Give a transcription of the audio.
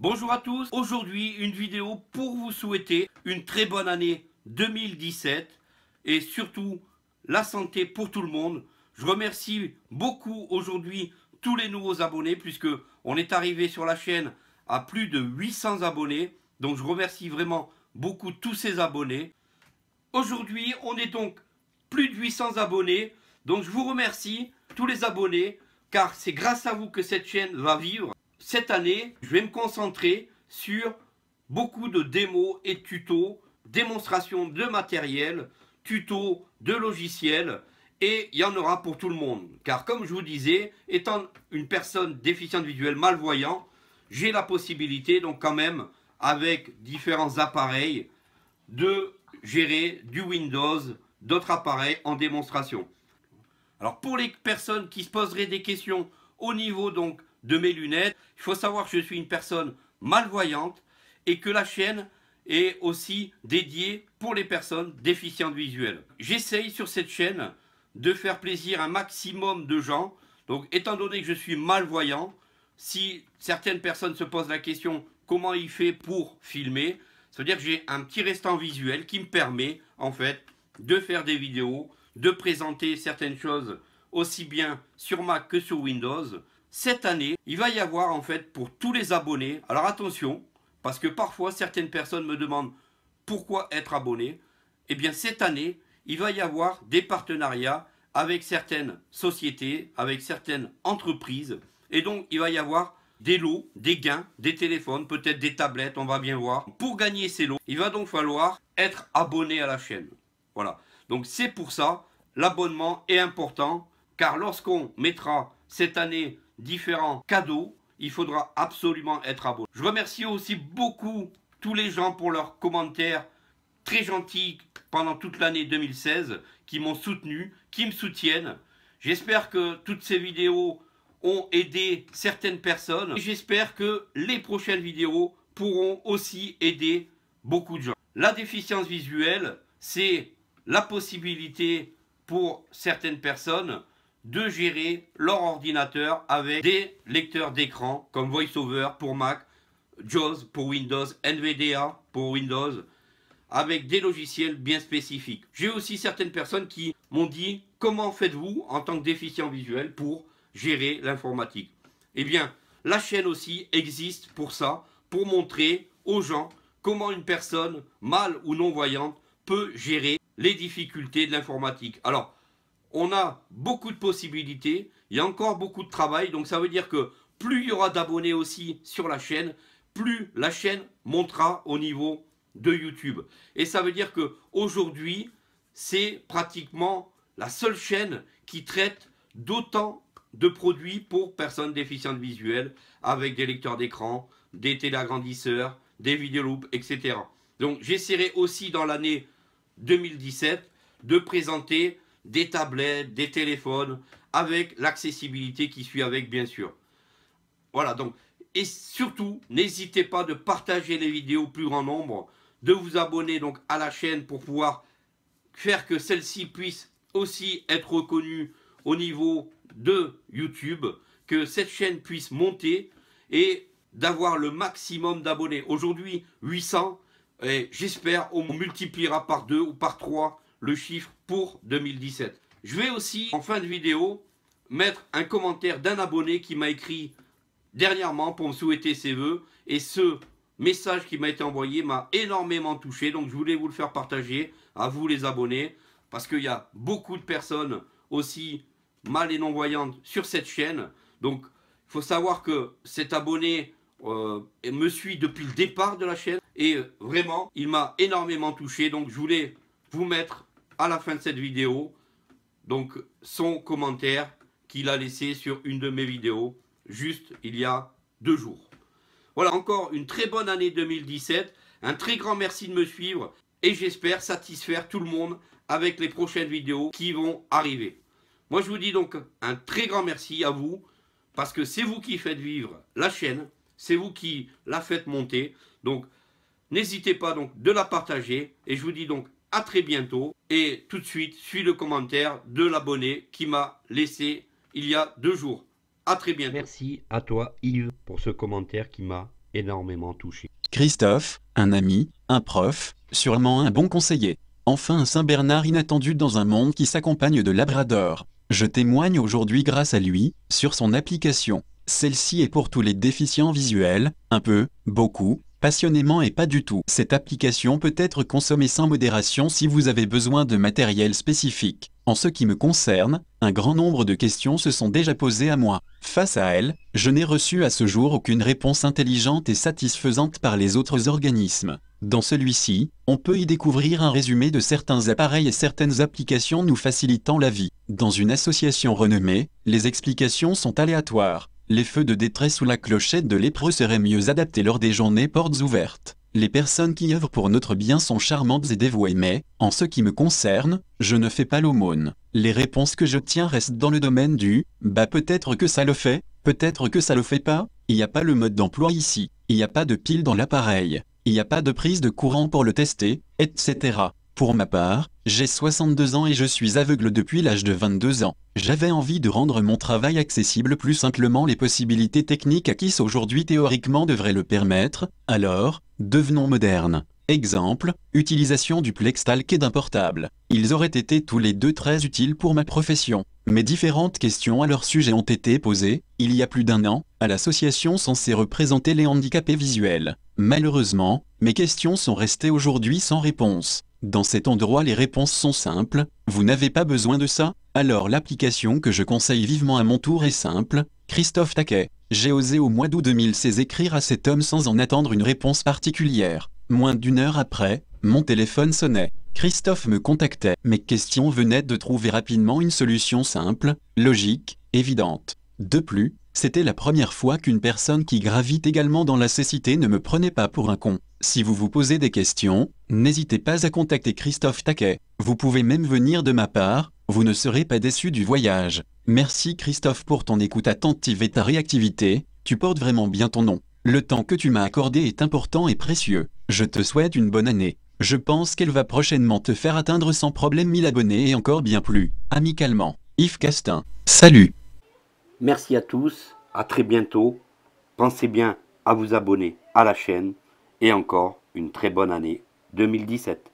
Bonjour à tous, aujourd'hui une vidéo pour vous souhaiter une très bonne année 2017 et surtout la santé pour tout le monde. Je remercie beaucoup aujourd'hui tous les nouveaux abonnés puisque on est arrivé sur la chaîne à plus de 800 abonnés. Donc je remercie vraiment beaucoup tous ces abonnés. Aujourd'hui on est donc plus de 800 abonnés. Donc je vous remercie tous les abonnés car c'est grâce à vous que cette chaîne va vivre cette année, je vais me concentrer sur beaucoup de démos et tutos, démonstrations de matériel, tutos de logiciels, et il y en aura pour tout le monde. Car comme je vous disais, étant une personne déficiente visuelle malvoyant, j'ai la possibilité, donc quand même, avec différents appareils, de gérer du Windows, d'autres appareils en démonstration. Alors pour les personnes qui se poseraient des questions au niveau donc de mes lunettes. Il faut savoir que je suis une personne malvoyante et que la chaîne est aussi dédiée pour les personnes déficientes visuelles. J'essaye sur cette chaîne de faire plaisir à un maximum de gens. Donc étant donné que je suis malvoyant, si certaines personnes se posent la question comment il fait pour filmer, ça veut dire que j'ai un petit restant visuel qui me permet en fait de faire des vidéos, de présenter certaines choses aussi bien sur Mac que sur Windows cette année, il va y avoir en fait pour tous les abonnés, alors attention, parce que parfois certaines personnes me demandent pourquoi être abonné, eh bien cette année, il va y avoir des partenariats avec certaines sociétés, avec certaines entreprises, et donc il va y avoir des lots, des gains, des téléphones, peut-être des tablettes, on va bien voir. Pour gagner ces lots, il va donc falloir être abonné à la chaîne. Voilà. Donc c'est pour ça, l'abonnement est important, car lorsqu'on mettra cette année différents cadeaux, il faudra absolument être abonné. Je remercie aussi beaucoup tous les gens pour leurs commentaires très gentils pendant toute l'année 2016, qui m'ont soutenu, qui me soutiennent. J'espère que toutes ces vidéos ont aidé certaines personnes. J'espère que les prochaines vidéos pourront aussi aider beaucoup de gens. La déficience visuelle, c'est la possibilité pour certaines personnes de gérer leur ordinateur avec des lecteurs d'écran comme VoiceOver pour Mac, JAWS pour Windows, NVDA pour Windows, avec des logiciels bien spécifiques. J'ai aussi certaines personnes qui m'ont dit comment faites-vous en tant que déficient visuel pour gérer l'informatique Eh bien, la chaîne aussi existe pour ça, pour montrer aux gens comment une personne, mal ou non-voyante, peut gérer les difficultés de l'informatique. Alors, on a beaucoup de possibilités, il y a encore beaucoup de travail, donc ça veut dire que plus il y aura d'abonnés aussi sur la chaîne, plus la chaîne montera au niveau de YouTube. Et ça veut dire que aujourd'hui, c'est pratiquement la seule chaîne qui traite d'autant de produits pour personnes déficientes visuelles avec des lecteurs d'écran, des téléagrandisseurs, des vidéoloupes, etc. Donc j'essaierai aussi dans l'année 2017 de présenter des tablettes, des téléphones, avec l'accessibilité qui suit avec, bien sûr. Voilà, donc, et surtout, n'hésitez pas de partager les vidéos au plus grand nombre, de vous abonner donc à la chaîne pour pouvoir faire que celle-ci puisse aussi être reconnue au niveau de YouTube, que cette chaîne puisse monter et d'avoir le maximum d'abonnés. Aujourd'hui, 800, et j'espère qu'on multipliera par deux ou par trois le chiffre pour 2017. Je vais aussi, en fin de vidéo, mettre un commentaire d'un abonné qui m'a écrit dernièrement pour me souhaiter ses voeux. Et ce message qui m'a été envoyé m'a énormément touché. Donc je voulais vous le faire partager à vous les abonnés. Parce qu'il y a beaucoup de personnes aussi mal et non-voyantes sur cette chaîne. Donc il faut savoir que cet abonné euh, me suit depuis le départ de la chaîne. Et vraiment, il m'a énormément touché. Donc je voulais vous mettre à la fin de cette vidéo donc son commentaire qu'il a laissé sur une de mes vidéos juste il y a deux jours. Voilà encore une très bonne année 2017, un très grand merci de me suivre et j'espère satisfaire tout le monde avec les prochaines vidéos qui vont arriver. Moi je vous dis donc un très grand merci à vous parce que c'est vous qui faites vivre la chaîne, c'est vous qui la faites monter. Donc n'hésitez pas donc de la partager et je vous dis donc à très bientôt et tout de suite, suis le commentaire de l'abonné qui m'a laissé il y a deux jours. À très bientôt. Merci à toi Yves pour ce commentaire qui m'a énormément touché. Christophe, un ami, un prof, sûrement un bon conseiller. Enfin un Saint-Bernard inattendu dans un monde qui s'accompagne de Labrador. Je témoigne aujourd'hui grâce à lui, sur son application. Celle-ci est pour tous les déficients visuels, un peu, beaucoup, passionnément et pas du tout. Cette application peut être consommée sans modération si vous avez besoin de matériel spécifique. En ce qui me concerne, un grand nombre de questions se sont déjà posées à moi. Face à elles, je n'ai reçu à ce jour aucune réponse intelligente et satisfaisante par les autres organismes. Dans celui-ci, on peut y découvrir un résumé de certains appareils et certaines applications nous facilitant la vie. Dans une association renommée, les explications sont aléatoires. Les feux de détresse ou la clochette de l'épreuve seraient mieux adaptés lors des journées portes ouvertes. Les personnes qui œuvrent pour notre bien sont charmantes et dévouées mais, en ce qui me concerne, je ne fais pas l'aumône. Les réponses que je tiens restent dans le domaine du « bah peut-être que ça le fait, peut-être que ça le fait pas, il n'y a pas le mode d'emploi ici, il n'y a pas de pile dans l'appareil, il n'y a pas de prise de courant pour le tester, etc. » Pour ma part, j'ai 62 ans et je suis aveugle depuis l'âge de 22 ans. J'avais envie de rendre mon travail accessible plus simplement les possibilités techniques acquises aujourd'hui théoriquement devraient le permettre, alors, devenons modernes. Exemple, utilisation du Plextalk et d'un portable. Ils auraient été tous les deux très utiles pour ma profession. Mais différentes questions à leur sujet ont été posées, il y a plus d'un an, à l'association censée représenter les handicapés visuels. Malheureusement, mes questions sont restées aujourd'hui sans réponse. Dans cet endroit les réponses sont simples, vous n'avez pas besoin de ça, alors l'application que je conseille vivement à mon tour est simple, Christophe Taquet. J'ai osé au mois d'août 2016 écrire à cet homme sans en attendre une réponse particulière. Moins d'une heure après, mon téléphone sonnait. Christophe me contactait. Mes questions venaient de trouver rapidement une solution simple, logique, évidente. De plus, c'était la première fois qu'une personne qui gravite également dans la cécité ne me prenait pas pour un con. Si vous vous posez des questions, n'hésitez pas à contacter Christophe Taquet. Vous pouvez même venir de ma part, vous ne serez pas déçu du voyage. Merci Christophe pour ton écoute attentive et ta réactivité, tu portes vraiment bien ton nom. Le temps que tu m'as accordé est important et précieux. Je te souhaite une bonne année. Je pense qu'elle va prochainement te faire atteindre sans problème 1000 abonnés et encore bien plus. Amicalement, Yves Castin. Salut Merci à tous, à très bientôt. Pensez bien à vous abonner à la chaîne et encore une très bonne année 2017.